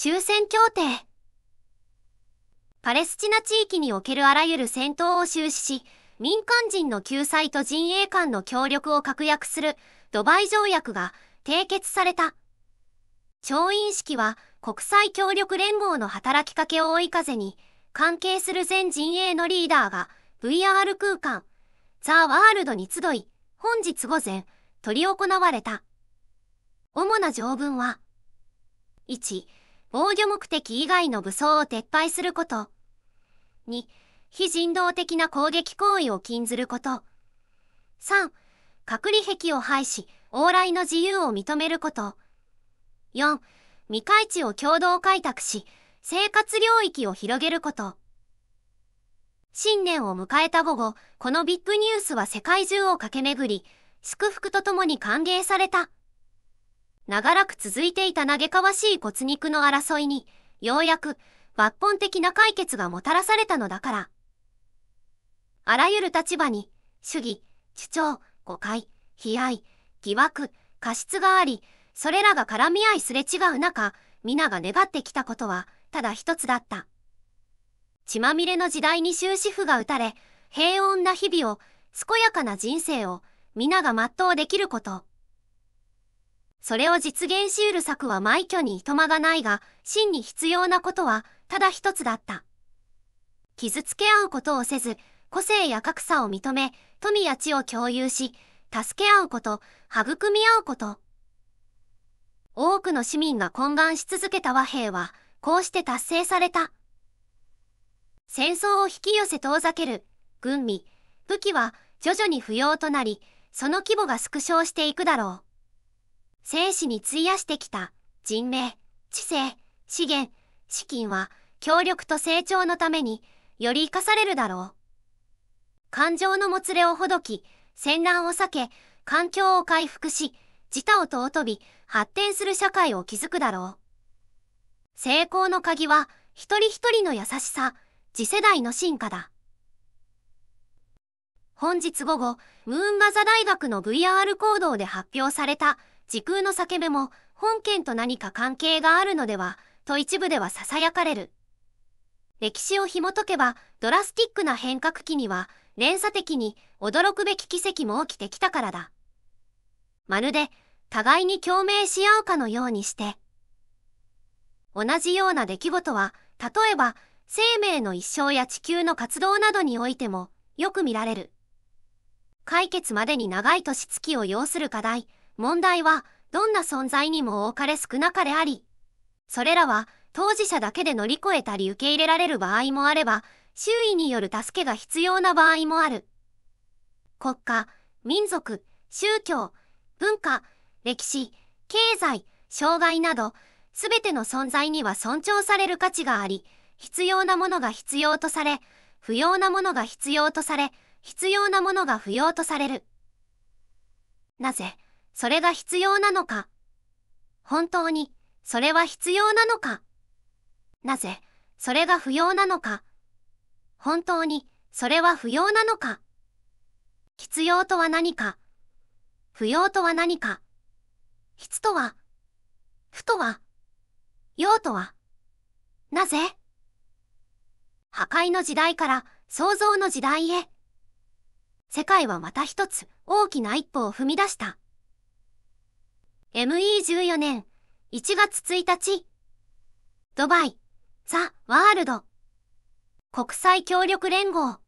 終戦協定。パレスチナ地域におけるあらゆる戦闘を終止し、民間人の救済と陣営間の協力を確約するドバイ条約が締結された。調印式は国際協力連合の働きかけを追い風に、関係する全陣営のリーダーが VR 空間、ザ・ワールドに集い、本日午前、執り行われた。主な条文は、1、防御目的以外の武装を撤廃すること。2、非人道的な攻撃行為を禁ずること。3、隔離壁を廃し、往来の自由を認めること。4、未開地を共同開拓し、生活領域を広げること。新年を迎えた午後、このビッグニュースは世界中を駆け巡り、祝福とともに歓迎された。長らく続いていた嘆かわしい骨肉の争いに、ようやく抜本的な解決がもたらされたのだから。あらゆる立場に、主義、主張、誤解、悲哀、疑惑、過失があり、それらが絡み合いすれ違う中、皆が願ってきたことは、ただ一つだった。血まみれの時代に終止符が打たれ、平穏な日々を、健やかな人生を、皆が全うできること。それを実現しうる策は枚挙にいとまがないが、真に必要なことは、ただ一つだった。傷つけ合うことをせず、個性や格差を認め、富や地を共有し、助け合うこと、育み合うこと。多くの市民が懇願し続けた和平は、こうして達成された。戦争を引き寄せ遠ざける、軍備、武器は徐々に不要となり、その規模が縮小していくだろう。生死に費やしてきた人命、知性、資源、資金は協力と成長のためにより生かされるだろう。感情のもつれをほどき、戦乱を避け、環境を回復し、自他を尊び、発展する社会を築くだろう。成功の鍵は、一人一人の優しさ、次世代の進化だ。本日午後、ムーンガザ大学の VR 行動で発表された時空の叫びも本件と何か関係があるのではと一部では囁かれる。歴史を紐解けばドラスティックな変革期には連鎖的に驚くべき奇跡も起きてきたからだ。まるで互いに共鳴し合うかのようにして。同じような出来事は例えば生命の一生や地球の活動などにおいてもよく見られる。解決までに長い年月を要する課題、問題は、どんな存在にも多かれ少なかれあり、それらは、当事者だけで乗り越えたり受け入れられる場合もあれば、周囲による助けが必要な場合もある。国家、民族、宗教、文化、歴史、経済、障害など、すべての存在には尊重される価値があり、必要なものが必要とされ、不要なものが必要とされ、必要なものが不要とされる。なぜ、それが必要なのか本当に、それは必要なのかなぜ、それが不要なのか本当に、それは不要なのか必要とは何か不要とは何か質とは不とは用とはなぜ破壊の時代から創造の時代へ。世界はまた一つ大きな一歩を踏み出した。ME14 年1月1日、ドバイ、ザ・ワールド、国際協力連合。